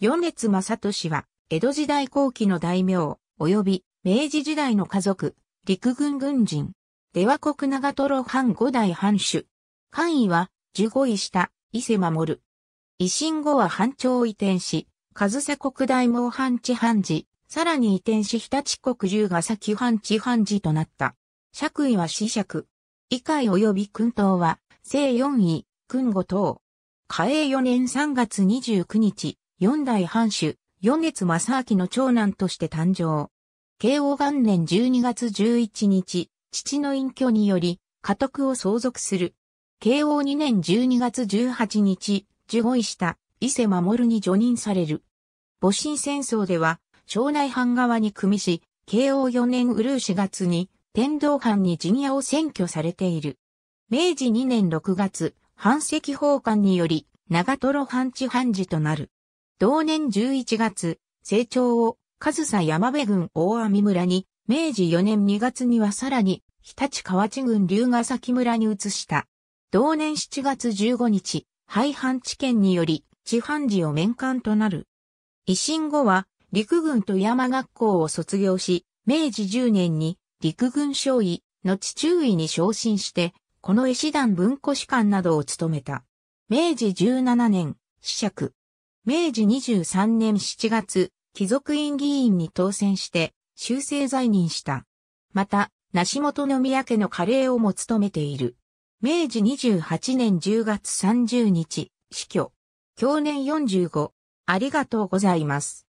米津正俊は、江戸時代後期の大名、及び明治時代の家族、陸軍軍人。出羽国長瀞藩五代藩主。官位は、十五位下、伊勢守。維新後は藩を移転し、和瀬国大毛藩地藩事、さらに移転し日立国十ヶ崎藩地藩事となった。爵位は死爵。以下及び君等は、正四位、君五等。嘉永四年三月十九日、四代藩主、四月正明の長男として誕生。慶応元年12月11日、父の隠居により、家督を相続する。慶応2年12月18日、受護医した伊勢守に除任される。戊辰戦争では、庄内藩側に組みし、慶応4年うるう4月に、天道藩に陣屋を占拠されている。明治2年6月、藩籍奉還により、長泥藩地藩事となる。同年11月、成長を、上さ山部郡大網村に、明治4年2月にはさらに、日立河内郡龍ヶ崎村に移した。同年7月15日、廃藩置県により、地藩寺を面官となる。維新後は、陸軍と山学校を卒業し、明治10年に陸軍少尉、後中尉に昇進して、この絵師団文庫士官などを務めた。明治17年、者区。明治23年7月、貴族院議員に当選して、修正在任した。また、梨本宮家のカレーをも務めている。明治28年10月30日、死去。去年45。ありがとうございます。